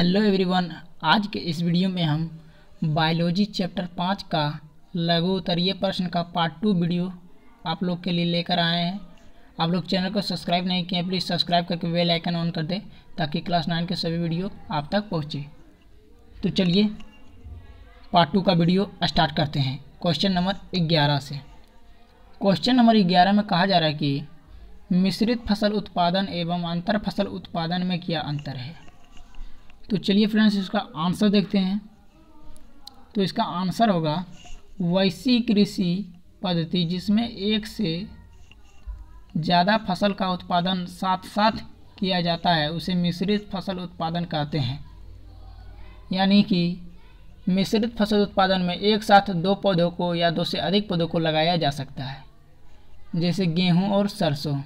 hello everyone आज के इस वीडियो में हम बायोलॉजी चैप्टर पाँच का लघु उत्तरीय प्रश्न का पार्ट टू वीडियो आप लोग के लिए लेकर आए हैं आप लोग चैनल को सब्सक्राइब नहीं किए प्लीज़ सब्सक्राइब करके बेल आइकन ऑन कर दें ताकि क्लास नाइन के सभी वीडियो आप तक पहुँचे तो चलिए पार्ट टू का वीडियो स्टार्ट करते हैं क्वेश्चन नंबर ग्यारह से क्वेश्चन नंबर ग्यारह में कहा जा रहा है कि मिश्रित फसल उत्पादन एवं अंतर फसल उत्पादन में क्या अंतर है तो चलिए फ्रेंड्स इसका आंसर देखते हैं तो इसका आंसर होगा वैसी कृषि पद्धति जिसमें एक से ज़्यादा फसल का उत्पादन साथ साथ किया जाता है उसे मिश्रित फसल उत्पादन कहते हैं यानी कि मिश्रित फसल उत्पादन में एक साथ दो पौधों को या दो से अधिक पौधों को लगाया जा सकता है जैसे गेहूं और सरसों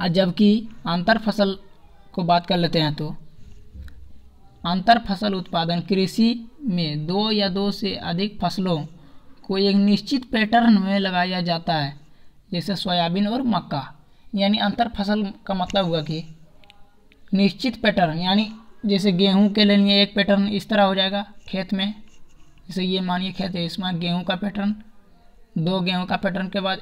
और जबकि अंतर फसल को बात कर लेते हैं तो अंतर फसल उत्पादन कृषि में दो या दो से अधिक फसलों को एक निश्चित पैटर्न में लगाया जाता है जैसे सोयाबीन और मक्का यानी अंतर फसल का मतलब हुआ कि निश्चित पैटर्न यानी जैसे गेहूं के लिए एक पैटर्न इस तरह हो जाएगा खेत में जैसे ये मानिए खेत है इसमें गेहूं का पैटर्न दो गेहूं का पैटर्न के बाद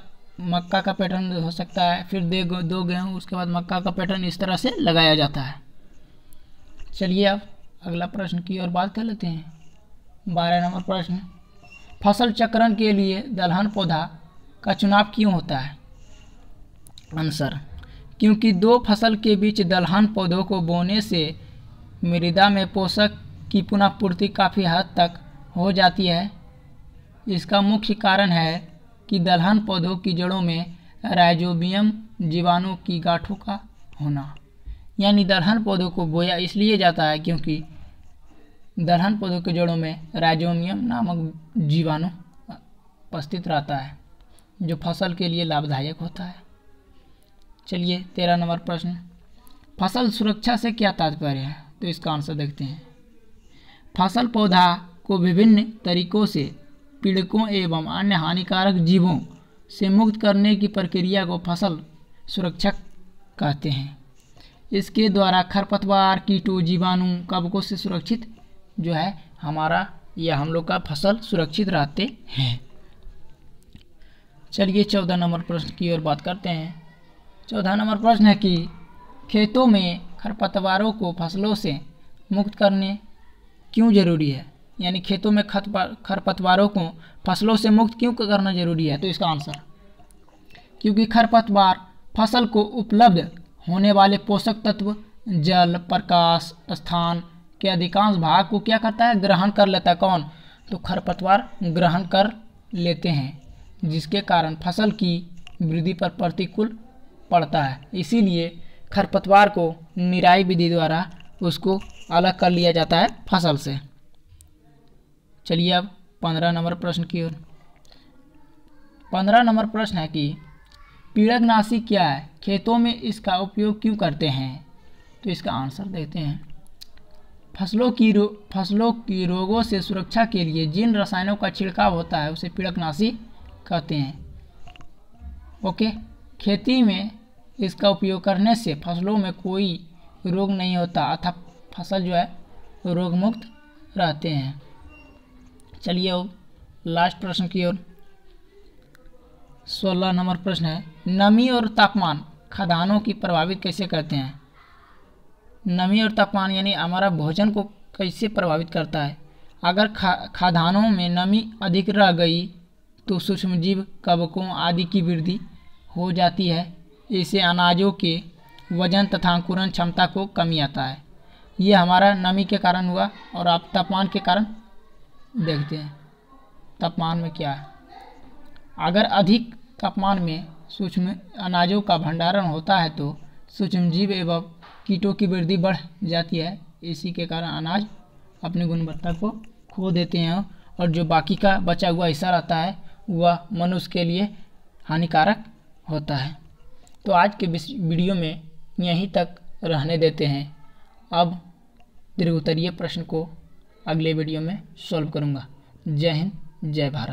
मक्का का पैटर्न हो सकता है फिर दे दो गेहूँ उसके बाद मक्का का पैटर्न इस तरह से लगाया जाता है चलिए अब अगला प्रश्न की और बात कर लेते हैं बारह नंबर प्रश्न फसल चक्रण के लिए दलहन पौधा का चुनाव क्यों होता है आंसर क्योंकि दो फसल के बीच दलहन पौधों को बोने से मृदा में पोषक की पुनः पूर्ति काफ़ी हद तक हो जाती है इसका मुख्य कारण है कि दलहन पौधों की जड़ों में राइजोबियम जीवाणु की गांठों का होना यानी दलहन पौधों को बोया इसलिए जाता है क्योंकि दलहन पौधों के जड़ों में राइजोमियम नामक जीवाणु उपस्थित रहता है जो फसल के लिए लाभदायक होता है चलिए तेरह नंबर प्रश्न फसल सुरक्षा से क्या तात्पर्य है तो इसका आंसर देखते हैं फसल पौधा को विभिन्न तरीकों से पीड़कों एवं अन्य हानिकारक जीवों से मुक्त करने की प्रक्रिया को फसल सुरक्षा कहते हैं इसके द्वारा खरपतवार कीटो जीवाणु कवकों से सुरक्षित जो है हमारा या हम लोग का फसल सुरक्षित रहते हैं चलिए चौदह नंबर प्रश्न की ओर बात करते हैं चौदह नंबर प्रश्न है कि खेतों में खरपतवारों को फसलों से मुक्त करने क्यों ज़रूरी है यानी खेतों में खरपतवारों को फसलों से मुक्त क्यों करना ज़रूरी है तो इसका आंसर क्योंकि खरपतवार फसल को उपलब्ध होने वाले पोषक तत्व जल प्रकाश स्थान के अधिकांश भाग को क्या करता है ग्रहण कर लेता है कौन तो खरपतवार ग्रहण कर लेते हैं जिसके कारण फसल की वृद्धि पर प्रतिकूल पड़ता है इसीलिए खरपतवार को निराई विधि द्वारा उसको अलग कर लिया जाता है फसल से चलिए अब पंद्रह नंबर प्रश्न की ओर पंद्रह नंबर प्रश्न है कि पीड़कनाशी क्या है खेतों में इसका उपयोग क्यों करते हैं तो इसका आंसर देते हैं फसलों की रो फसलों की रोगों से सुरक्षा के लिए जिन रसायनों का छिड़काव होता है उसे पीड़कनाशी कहते हैं ओके खेती में इसका उपयोग करने से फसलों में कोई रोग नहीं होता अर्थात फसल जो है रोग मुक्त रहते हैं चलिए अब लास्ट प्रश्न की ओर सोलह नंबर प्रश्न है नमी और तापमान खदानों की प्रभावित कैसे करते हैं नमी और तापमान यानी हमारा भोजन को कैसे प्रभावित करता है अगर खा खादानों में नमी अधिक रह गई तो सूक्ष्मजीव कवकों आदि की वृद्धि हो जाती है इससे अनाजों के वजन तथा अंकुरन क्षमता को कमी आता है ये हमारा नमी के कारण हुआ और आप तापमान के कारण देखते हैं तापमान में क्या है अगर अधिक तापमान में सूक्ष्म अनाजों का भंडारण होता है तो सूक्ष्म जीव एवं कीटों की वृद्धि बढ़ जाती है इसी के कारण अनाज अपनी गुणवत्ता को खो देते हैं और जो बाकी का बचा हुआ हिस्सा रहता है वह मनुष्य के लिए हानिकारक होता है तो आज के वीडियो में यहीं तक रहने देते हैं अब दीर्घोत्तरीय प्रश्न को अगले वीडियो में सॉल्व करूँगा जय हिंद जय भारत